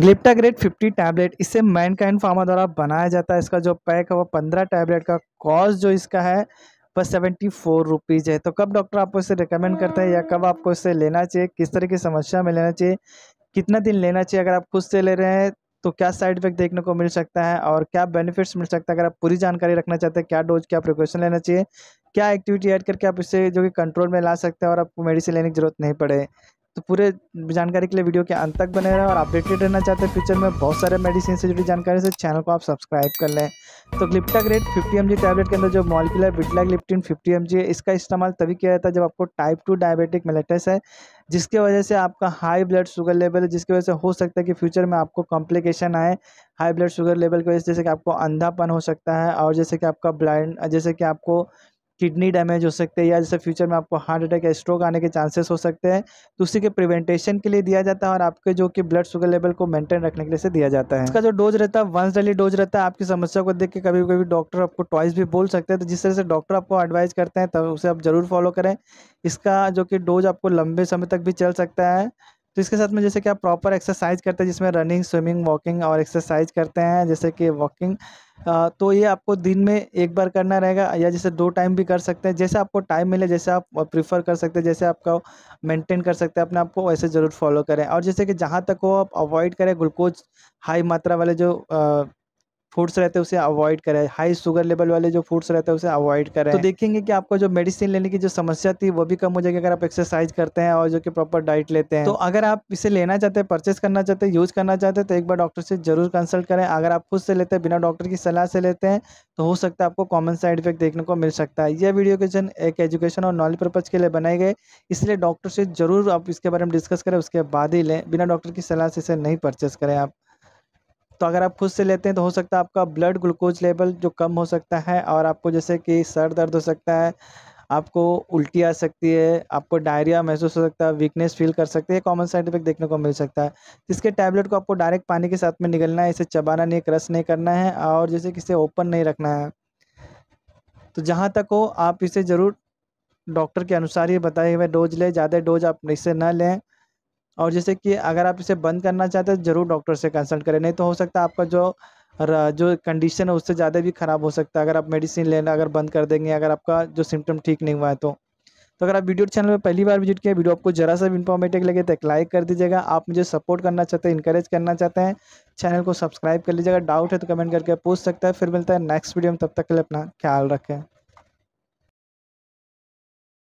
ग्लिप्टा grade fifty tablet इसे Man Pharma द्वारा बनाया जाता है इसका जो पैक है वो पंद्रह टैबलेट का कॉस्ट जो इसका है वह सेवेंटी फोर रुपीज़ है तो कब डॉक्टर आपको इसे रिकमेंड करते हैं या कब आपको इसे लेना चाहिए किस तरह की समस्या में लेना चाहिए कितना दिन लेना चाहिए अगर आप खुद से ले रहे हैं तो क्या साइड इफेक्ट देखने को मिल सकता है और क्या बेनिफिट्स मिल सकता है अगर आप पूरी जानकारी रखना चाहते हैं क्या डोज क्या प्रिकॉशन लेना चाहिए क्या एक्टिविटी ऐड करके आप इसे जो कि कंट्रोल में ला सकते हैं और आपको मेडिसिन लेने की जरूरत नहीं पड़े तो पूरे जानकारी के लिए वीडियो के अंत तक बने रहें और अपडेटेड रहना चाहते हैं फ्यूचर में बहुत सारे मेडिसिन से जुड़ी जानकारी से चैनल को आप सब्सक्राइब कर लें तो Glipta grade fifty M tablet के अंदर जो मॉलिकुलर बिटला ग्लिप्टिन फिफ्टी एम है इसका इस्तेमाल तभी किया जाता है जब आपको टाइप टू डायबिटिक मेलेटस है जिसके वजह से आपका हाई ब्लड शुगर लेवल है जिसकी वजह से हो सकता है कि फ्यूचर में आपको कॉम्प्लिकेशन आए हाई ब्लड शुगर लेवल की वजह से जैसे कि आपको अंधापन हो सकता है और जैसे कि आपका ब्लाइंड जैसे कि आपको किडनी डैमेज हो सकते हैं या जैसे फ्यूचर में आपको हार्ट अटैक या स्ट्रोक आने के चांसेस हो सकते हैं तो उसी के प्रिवेंटेशन के लिए दिया जाता है और आपके जो कि ब्लड शुगर लेवल को मेंटेन रखने के लिए से दिया जाता है इसका जो डोज रहता है वंस डेली डोज रहता है आपकी समस्या को देख के कभी कभी डॉक्टर आपको टॉइस भी बोल सकते हैं तो जिस तरह से डॉक्टर आपको एडवाइज करते हैं तब तो उसे आप ज़रूर फॉलो करें इसका जो कि डोज आपको लंबे समय तक भी चल सकता है तो इसके साथ में जैसे कि आप प्रॉपर एक्सरसाइज करते हैं जिसमें रनिंग स्विमिंग वॉकिंग और एक्सरसाइज करते हैं जैसे कि वॉकिंग तो ये आपको दिन में एक बार करना रहेगा या जैसे दो टाइम भी कर सकते हैं जैसे आपको टाइम मिले जैसे आप प्रीफर कर सकते हैं जैसे आपका मेंटेन कर सकते हैं अपने आप को वैसे ज़रूर फॉलो करें और जैसे कि जहाँ तक हो आप अवॉइड करें ग्लूकोज हाई मात्रा वाले जो फूड्स रहते हैं उसे अवॉइड करें हाई शुगर लेवल वाले जो फूड्स रहते हैं उसे अवॉइड करें तो देखेंगे कि आपको जो मेडिसिन लेने की जो समस्या थी वो भी कम हो जाएगी अगर आप एक्सरसाइज करते हैं और जो कि प्रॉपर डाइट लेते हैं तो अगर आप इसे लेना चाहते हैं परचेस करना चाहते हैं यूज करना चाहते हैं तो एक बार डॉक्टर से जरूर कंसल्ट करें अगर आप खुद से लेते हैं बिना डॉक्टर की सलाह से लेते हैं तो हो सकता है आपको कॉमन साइड इफेक्ट देखने को मिल सकता है यह वीडियो क्वेश्चन एक एजुकेशन और नॉलेज पर्पज के लिए बनाए गए इसलिए डॉक्टर से जरूर आप इसके बारे में डिस्कस करें उसके बाद ही लें बिना डॉक्टर की सलाह से इसे नहीं परचेस करें आप तो अगर आप खुद से लेते हैं तो हो सकता है आपका ब्लड ग्लूकोज लेवल जो कम हो सकता है और आपको जैसे कि सर दर्द हो सकता है आपको उल्टी आ सकती है आपको डायरिया महसूस हो सकता है वीकनेस फील कर सकती है कॉमन साइड इफेक्ट देखने को मिल सकता है जिसके टैबलेट को आपको डायरेक्ट पानी के साथ में निकलना है इसे चबाना नहीं क्रश नहीं करना है और जैसे कि इसे ओपन नहीं रखना है तो जहाँ तक हो आप इसे ज़रूर डॉक्टर के अनुसार ही बताए हुए डोज लें ज़्यादा डोज आप इसे ना लें और जैसे कि अगर आप इसे बंद करना चाहते हैं ज़रूर डॉक्टर से कंसल्ट करें नहीं तो हो सकता है आपका जो जो कंडीशन है उससे ज़्यादा भी ख़राब हो सकता है अगर आप मेडिसिन लेना अगर बंद कर देंगे अगर आपका जो सिम्टम ठीक नहीं हुआ है तो तो अगर आप वीडियो चैनल में पहली बार विजिट किए वीडियो आपको जरा सा भी इन्फॉर्मेटिव लगे तो एक लाइक कर दीजिएगा आप मुझे सपोर्ट करना चाहते हैं इंकरेज करना चाहते हैं चैनल को सब्सक्राइब कर लीजिएगा डाउट है तो कमेंट करके पूछ सकता है फिर मिलता है नेक्स्ट वीडियो में तब तक के लिए अपना ख्याल रखें